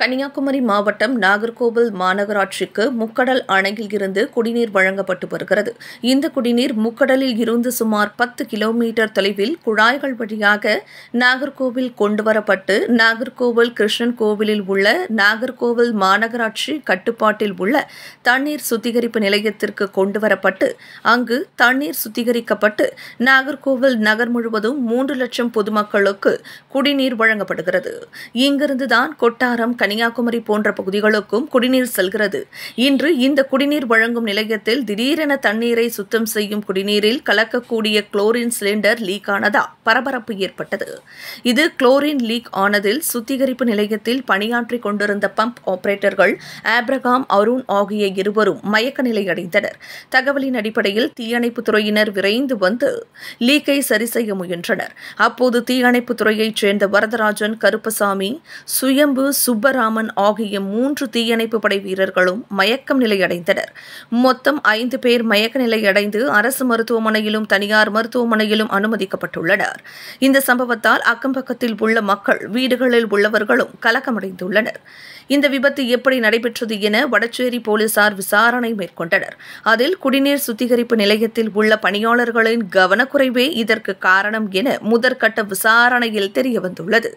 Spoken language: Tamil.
கன்னியாகுமரி மாவட்டம் நாகர்கோவில் மாநகராட்சிக்கு முக்கடல் அணையில் இருந்து குடிநீர் வழங்கப்பட்டு வருகிறது இந்த குடிநீர் முக்கடலில் இருந்து சுமார் பத்து கிலோமீட்டர் தொலைவில் குழாய்கள் வழியாக நாகர்கோவில் கொண்டுவரப்பட்டு நாகர்கோவில் கிருஷ்ணன் கோவிலில் உள்ள நாகர்கோவில் மாநகராட்சி கட்டுப்பாட்டில் உள்ள தண்ணீர் சுத்திகரிப்பு நிலையத்திற்கு கொண்டுவரப்பட்டு அங்கு தண்ணீர் சுத்திகரிக்கப்பட்டு நாகர்கோவில் நகர் முழுவதும் மூன்று லட்சம் பொதுமக்களுக்கு குடிநீர் வழங்கப்படுகிறது இங்கிருந்துதான் கொட்டாரம் கன்னியாகுமரி போன்ற பகுதிகளுக்கும் குடிநீர் செல்கிறது இன்று இந்த குடிநீர் வழங்கும் நிலையத்தில் திடீரென தண்ணீரை சுத்தம் செய்யும் குடிநீரில் கலக்கக்கூடிய குளோரின் சிலிண்டர் லீக் ஆனதா பரபரப்பு ஏற்பட்டது இது குளோரின் லீக் ஆனதில் சுத்திகரிப்பு நிலையத்தில் பணியாற்றிக் கொண்டிருந்த பம்ப் ஆபரேட்டர்கள் ஆப்ரகாம் அருண் ஆகிய இருவரும் மயக்க நிலையடைந்தனர் தகவலின் அடிப்படையில் தீயணைப்பு துறையினர் விரைந்து வந்து லீக்கை சரி செய்ய முயன்றனர் அப்போது தீயணைப்பு துறையைச் சேர்ந்த வரதராஜன் கருப்பசாமி சுயம்பு சுப்பர ராமன் ஆகிய மூன்று தீயணைப்பு படை வீரர்களும் மயக்கம் நிலையடைந்தனர் மொத்தம் ஐந்து பேர் மயக்க நிலையடைந்து அரசு மருத்துவமனையிலும் தனியார் மருத்துவமனையிலும் அனுமதிக்கப்பட்டுள்ளனர் இந்த சம்பவத்தால் அக்கம்பக்கத்தில் உள்ள மக்கள் வீடுகளில் உள்ளவர்களும் கலக்கமடைந்துள்ளனர் இந்த விபத்து எப்படி நடைபெற்றது என வடச்சேரி போலீசார் விசாரணை மேற்கொண்டனர் அதில் குடிநீர் சுத்திகரிப்பு நிலையத்தில் உள்ள பணியாளர்களின் கவனக்குறைவே இதற்கு காரணம் என முதற்கட்ட விசாரணையில் தெரியவந்துள்ளது